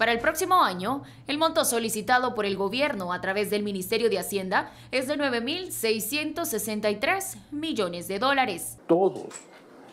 Para el próximo año, el monto solicitado por el gobierno a través del Ministerio de Hacienda es de 9.663 millones de dólares. Todos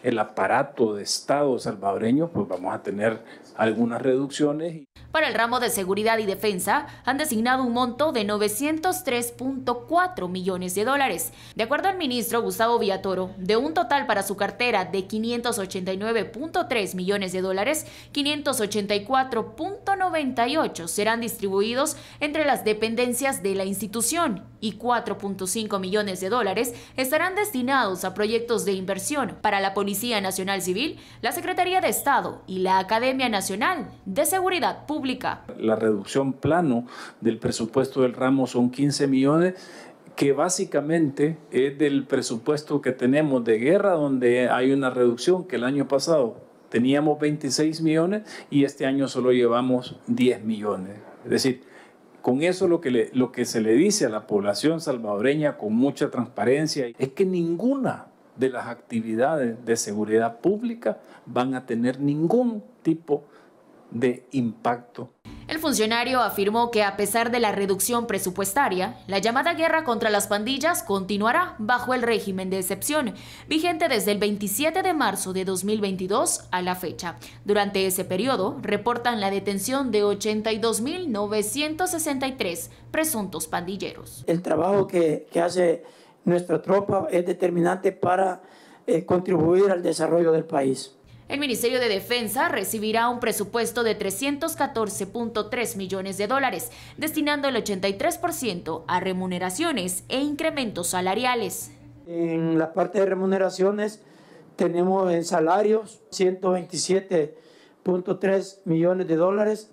el aparato de Estado salvadoreño, pues vamos a tener algunas reducciones. Para el ramo de seguridad y defensa han designado un monto de 903.4 millones de dólares. De acuerdo al ministro Gustavo Villatoro, de un total para su cartera de 589.3 millones de dólares, 584.98 serán distribuidos entre las dependencias de la institución y 4.5 millones de dólares estarán destinados a proyectos de inversión para la política Policía Nacional Civil, la Secretaría de Estado y la Academia Nacional de Seguridad Pública. La reducción plano del presupuesto del ramo son 15 millones que básicamente es del presupuesto que tenemos de guerra, donde hay una reducción que el año pasado teníamos 26 millones y este año solo llevamos 10 millones. Es decir, con eso lo que, lo que se le dice a la población salvadoreña con mucha transparencia es que ninguna de las actividades de seguridad pública van a tener ningún tipo de impacto. El funcionario afirmó que a pesar de la reducción presupuestaria, la llamada guerra contra las pandillas continuará bajo el régimen de excepción, vigente desde el 27 de marzo de 2022 a la fecha. Durante ese periodo, reportan la detención de 82.963 presuntos pandilleros. El trabajo que, que hace nuestra tropa es determinante para eh, contribuir al desarrollo del país. El Ministerio de Defensa recibirá un presupuesto de 314.3 millones de dólares, destinando el 83% a remuneraciones e incrementos salariales. En la parte de remuneraciones tenemos en salarios 127.3 millones de dólares,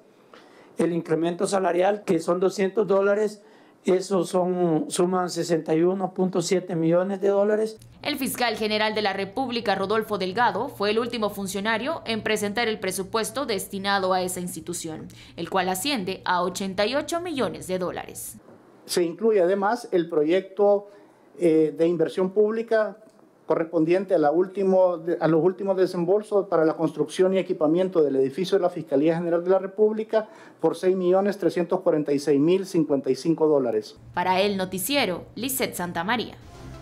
el incremento salarial que son 200 dólares esos suman 61.7 millones de dólares. El fiscal general de la República, Rodolfo Delgado, fue el último funcionario en presentar el presupuesto destinado a esa institución, el cual asciende a 88 millones de dólares. Se incluye además el proyecto eh, de inversión pública correspondiente a, los últimos desembolsos para la construcción y equipamiento del edificio de la Fiscalía General de la República por 6.346.055 dólares. Para el noticiero, Santa María.